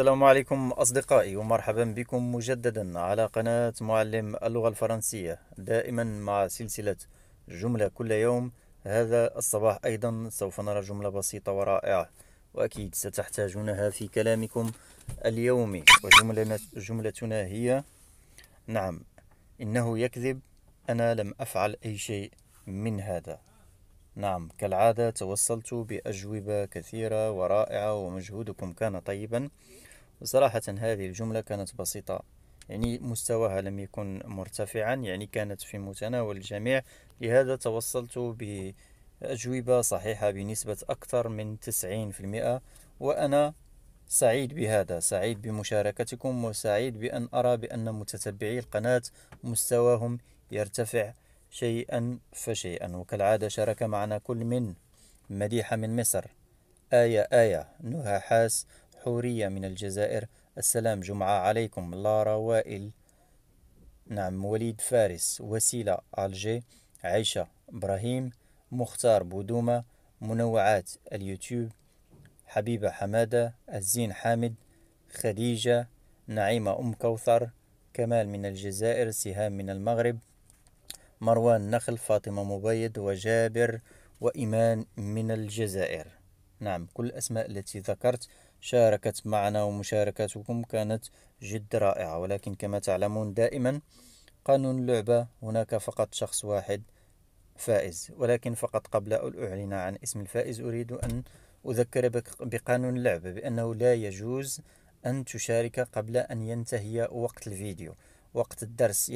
السلام عليكم أصدقائي ومرحبا بكم مجددا على قناة معلم اللغة الفرنسية دائما مع سلسلة جملة كل يوم هذا الصباح أيضا سوف نرى جملة بسيطة ورائعة وأكيد ستحتاجونها في كلامكم اليومي وجملتنا هي نعم إنه يكذب أنا لم أفعل أي شيء من هذا نعم كالعادة توصلت بأجوبة كثيرة ورائعة ومجهودكم كان طيبا وصراحة هذه الجملة كانت بسيطة يعني مستواها لم يكن مرتفعا يعني كانت في متناول الجميع لهذا توصلت بأجوبة صحيحة بنسبة أكثر من 90% وأنا سعيد بهذا سعيد بمشاركتكم وسعيد بأن أرى بأن متتبعي القناة مستواهم يرتفع شيئا فشيئا وكالعادة شارك معنا كل من مديحة من مصر آية آية نهى حاس حورية من الجزائر السلام جمعة عليكم لارا وائل نعم وليد فارس وسيلة ألجي عيشة إبراهيم مختار بودومة منوعات اليوتيوب حبيبة حمادة الزين حامد خديجة نعيمة أم كوثر كمال من الجزائر سهام من المغرب مروان نخل فاطمة مبيض وجابر وإيمان من الجزائر نعم كل الأسماء التي ذكرت شاركت معنا ومشاركتكم كانت جد رائعة ولكن كما تعلمون دائما قانون اللعبة هناك فقط شخص واحد فائز ولكن فقط قبل أن أعلن عن اسم الفائز أريد أن أذكر بقانون اللعبة بأنه لا يجوز أن تشارك قبل أن ينتهي وقت الفيديو وقت الدرس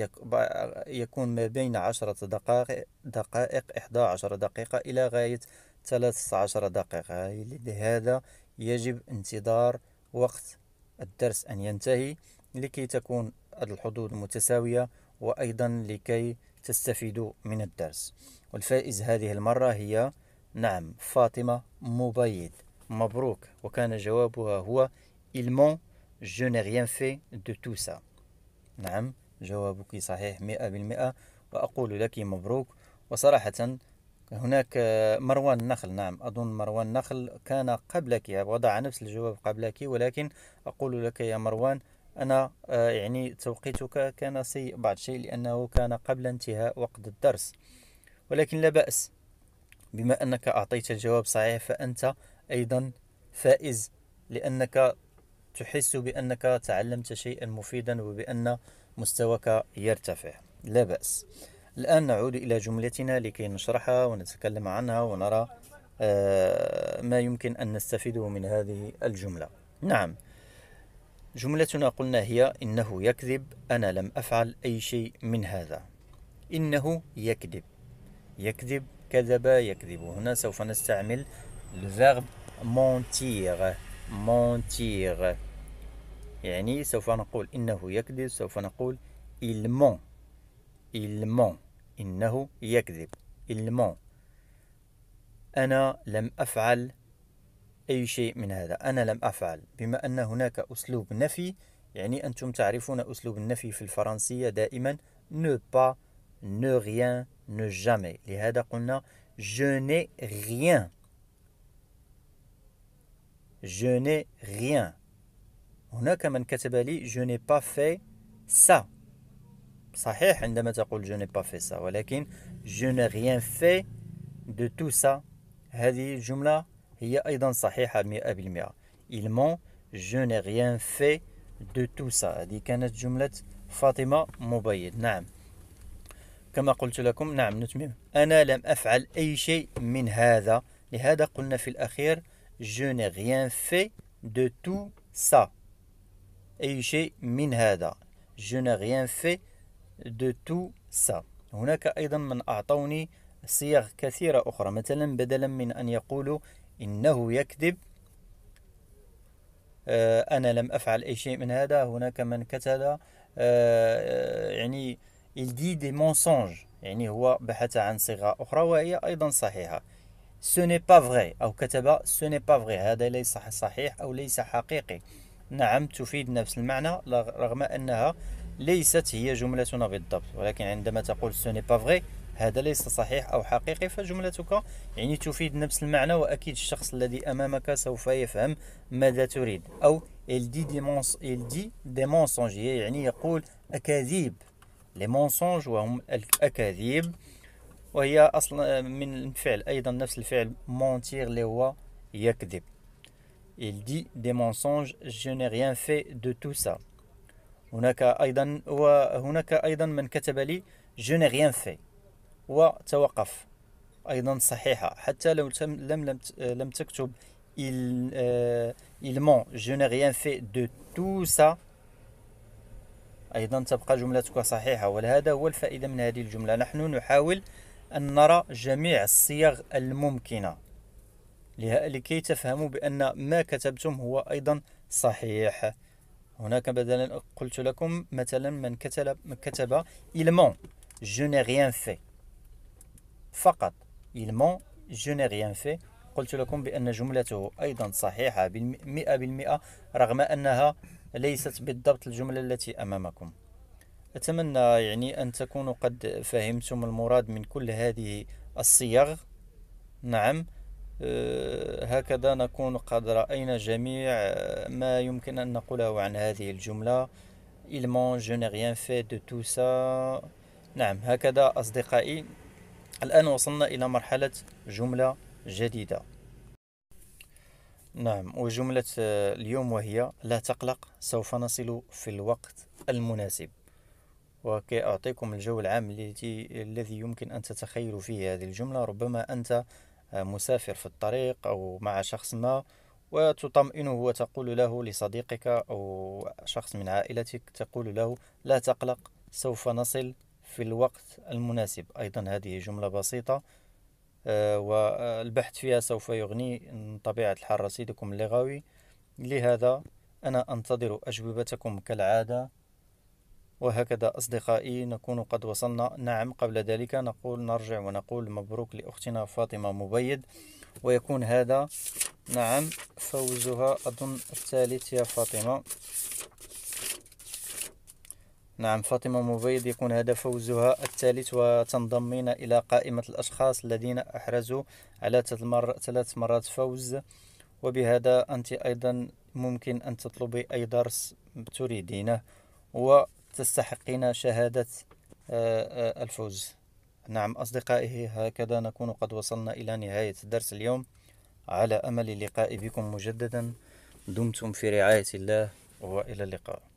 يكون ما بين عشرة دقائق, دقائق 11 دقيقة إلى غاية 13 دقيقة لهذا يجب انتظار وقت الدرس أن ينتهي لكي تكون الحظوظ متساوية وأيضا لكي تستفيدوا من الدرس والفائز هذه المرة هي نعم فاطمة مبيض مبروك وكان جوابها هو إلمون جو n'ai rien fait de tout ça نعم جوابك صحيح مئة بالمئة وأقول لك مبروك وصراحة هناك آه، مروان النخل نعم أظن مروان النخل كان قبلك وضع نفس الجواب قبلك ولكن أقول لك يا مروان أنا آه، يعني توقيتك كان سيء بعض الشيء لأنه كان قبل انتهاء وقت الدرس ولكن لا بأس بما أنك أعطيت الجواب صحيح فأنت أيضا فائز لأنك تحس بأنك تعلمت شيئا مفيدا وبأن مستواك يرتفع لا بأس الآن نعود إلى جملتنا لكي نشرحها ونتكلم عنها ونرى آه، ما يمكن أن نستفيده من هذه الجملة نعم جملتنا قلنا هي إنه يكذب أنا لم أفعل أي شيء من هذا إنه يكذب يكذب كذب يكذب هنا سوف نستعمل الفيرب مونتيغ مونتيغ يعني سوف نقول إنه يكذب سوف نقول il ment il ment إنه يكذب المون أنا لم أفعل أي شيء من هذا أنا لم أفعل بما أن هناك أسلوب نفي يعني أنتم تعرفون أسلوب النفي في الفرنسية دائما ne pas ne rien ne jamais لهذا قلنا je n'ai rien je n'ai rien هناك من كتب لي je n'ai pas fait ça صحيح عندما تقول جو ني با في سا ولكن جو ني ريان في دو تو سا هذه الجملة هي أيضا صحيحة 100% ils مون je n'ai rien fait de tout ça هذه كانت جملة فاطمة مبيض نعم كما قلت لكم نعم نتمم أنا لم أفعل أي شيء من هذا لهذا قلنا في الأخير je n'ai rien fait de tout ça أي شيء من هذا je n'ai rien fait دو تو سا هناك أيضا من أعطوني صيغ كثيرة أخرى مثلا بدلا من أن يقولوا إنه يكذب آه، أنا لم أفعل أي شيء من هذا هناك من كتب آه، آه، يعني il dit des mensonges يعني هو بحث عن صيغة أخرى وهي أيضا صحيحة ce n'est pas vrai أو كتب ce n'est pas vrai هذا ليس صحيح أو ليس حقيقي نعم تفيد نفس المعنى رغم أنها ليست هي جملتنا بالضبط ولكن عندما تقول سو ني با فغي هذا ليس صحيح أو حقيقي فجملتك يعني تفيد نفس المعنى وأكيد الشخص الذي أمامك سوف يفهم ماذا تريد أو il dit des, mens il dit des mensonges يعني يقول أكاذيب لي mensonges وهم الأكاذيب وهي أصلا من الفعل أيضا نفس الفعل mentir اللي هو يكذب il dit des mensonges je n'ai rien fait de tout ça هناك أيضا وهناك أيضا من كتب لي جو ني غيان في وتوقف أيضا صحيحة حتى لو تم لم لم لم تكتب il, euh, il ment je n'ai rien fait de tout ça أيضا تبقى جملتك صحيحة وهذا هو الفائدة من هذه الجملة نحن نحاول أن نرى جميع الصيغ الممكنة لكي تفهموا بأن ما كتبتم هو أيضا صحيح هناك بدلا قلت لكم مثلا من كتب من كتب ment je n'ai rien fait فقط ment je n'ai rien fait قلت لكم بأن جملته أيضا صحيحة بالمئة بالمئة رغم أنها ليست بالضبط الجملة التي أمامكم أتمنى يعني أن تكونوا قد فهمتم المراد من كل هذه الصيغ نعم آه، هكذا نكون قد رأينا جميع آه، ما يمكن أن نقوله عن هذه الجملة il mange je n'ai rien fait de tout ça نعم هكذا أصدقائي الآن وصلنا إلى مرحلة جملة جديدة نعم وجملة آه، اليوم وهي لا تقلق سوف نصل في الوقت المناسب وكي أعطيكم الجو العام الذي يمكن أن تتخيلوا فيه هذه الجملة ربما أنت مسافر في الطريق أو مع شخص ما وتطمئنه وتقول له لصديقك أو شخص من عائلتك تقول له لا تقلق سوف نصل في الوقت المناسب أيضا هذه جملة بسيطة آه، والبحث فيها سوف يغني طبيعة الحال رصيدكم اللغوي لهذا أنا أنتظر أجوبتكم كالعادة وهكذا أصدقائي نكون قد وصلنا نعم قبل ذلك نقول نرجع ونقول مبروك لأختنا فاطمة مبيد ويكون هذا نعم فوزها أظن الثالث يا فاطمة نعم فاطمة مبيد يكون هذا فوزها الثالث وتنضمين إلى قائمة الأشخاص الذين أحرزوا على ثلاث مرات فوز وبهذا أنت أيضا ممكن أن تطلبي أي درس تريدينه و تستحقين شهادة آه، آه، الفوز نعم أصدقائي هكذا نكون قد وصلنا إلى نهاية درس اليوم على أمل اللقاء بكم مجددا دمتم في رعاية الله وإلى اللقاء